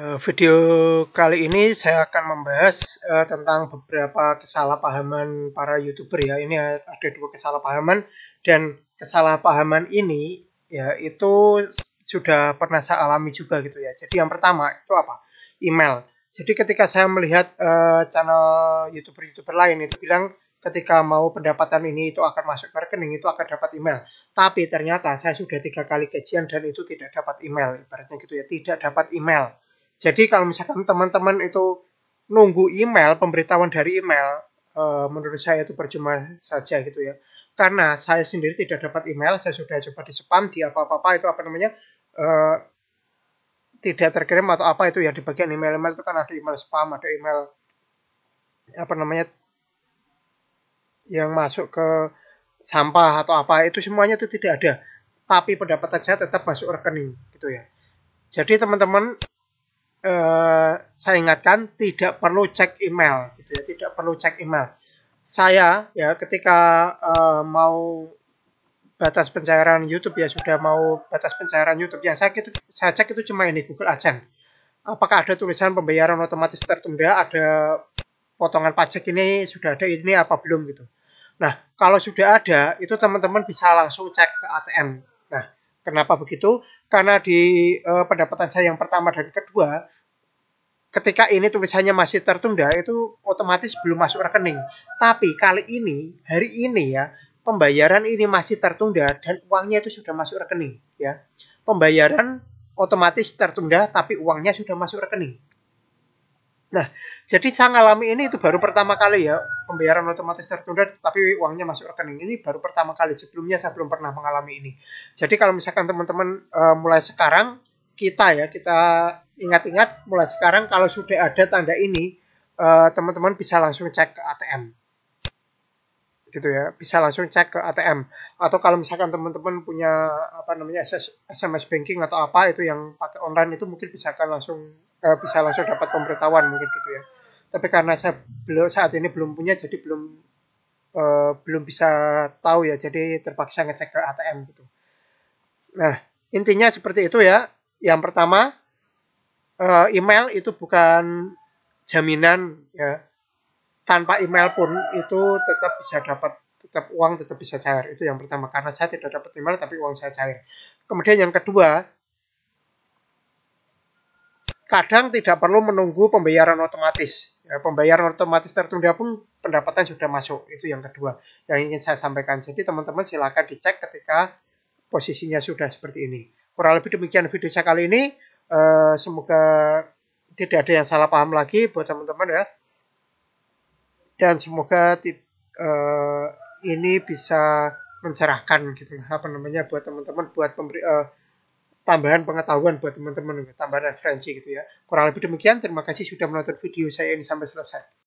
Eh, video kali ini saya akan membahas uh, tentang beberapa kesalahpahaman para youtuber ya. Ini ada dua kesalahpahaman dan kesalahpahaman ini ya itu sudah pernah saya alami juga gitu ya. Jadi yang pertama itu apa? Email. Jadi ketika saya melihat uh, channel youtuber-youtuber lain itu bilang ketika mau pendapatan ini itu akan masuk ke rekening itu akan dapat email. Tapi ternyata saya sudah tiga kali gajian dan itu tidak dapat email. Ibaratnya gitu ya, tidak dapat email jadi kalau misalkan teman-teman itu nunggu email, pemberitahuan dari email, eh, menurut saya itu percuma saja gitu ya. Karena saya sendiri tidak dapat email, saya sudah coba di spam, di apa-apa itu apa namanya, eh, tidak terkirim atau apa itu ya di bagian email-email itu kan ada email spam, ada email apa namanya yang masuk ke sampah atau apa itu semuanya itu tidak ada tapi pendapatan saya tetap masuk rekening gitu ya jadi teman-teman Eh, saya ingatkan tidak perlu cek email, gitu ya, tidak perlu cek email. Saya ya ketika uh, mau batas pencairan YouTube ya sudah mau batas pencairan YouTube yang saya, itu, saya cek itu cuma ini Google Adsense. Apakah ada tulisan pembayaran otomatis tertunda, ada potongan pajak ini sudah ada ini apa belum gitu. Nah, kalau sudah ada, itu teman-teman bisa langsung cek ke ATM. Kenapa begitu? Karena di uh, pendapatan saya yang pertama dan kedua, ketika ini tulisannya masih tertunda, itu otomatis belum masuk rekening. Tapi kali ini, hari ini ya, pembayaran ini masih tertunda dan uangnya itu sudah masuk rekening. ya Pembayaran otomatis tertunda, tapi uangnya sudah masuk rekening. Nah, jadi saya ngalami ini itu baru pertama kali ya pembayaran otomatis tertunda tapi uangnya masuk rekening. Ini baru pertama kali. Sebelumnya saya belum pernah mengalami ini. Jadi kalau misalkan teman-teman uh, mulai sekarang kita ya kita ingat-ingat mulai sekarang kalau sudah ada tanda ini eh, teman-teman bisa langsung cek ke ATM gitu ya bisa langsung cek ke ATM atau kalau misalkan teman-teman punya apa namanya SMS banking atau apa itu yang pakai online itu mungkin bisa kan langsung eh, bisa langsung dapat pemberitahuan mungkin gitu ya tapi karena saya belum saat ini belum punya jadi belum eh, belum bisa tahu ya jadi terpaksa ngecek ke ATM gitu nah intinya seperti itu ya yang pertama eh, email itu bukan jaminan ya tanpa email pun itu tetap bisa dapat tetap uang tetap bisa cair itu yang pertama karena saya tidak dapat email tapi uang saya cair kemudian yang kedua kadang tidak perlu menunggu pembayaran otomatis. Ya, pembayaran otomatis tertunda pun pendapatan sudah masuk. Itu yang kedua yang ingin saya sampaikan. Jadi teman-teman silakan dicek ketika posisinya sudah seperti ini. Kurang lebih demikian video saya kali ini. Uh, semoga tidak ada yang salah paham lagi buat teman-teman ya dan semoga tip, eh, ini bisa mencerahkan gitu apa namanya buat teman-teman buat pemberi, e, tambahan pengetahuan buat teman-teman tambahan referensi gitu ya kurang lebih demikian terima kasih sudah menonton video saya ini sampai selesai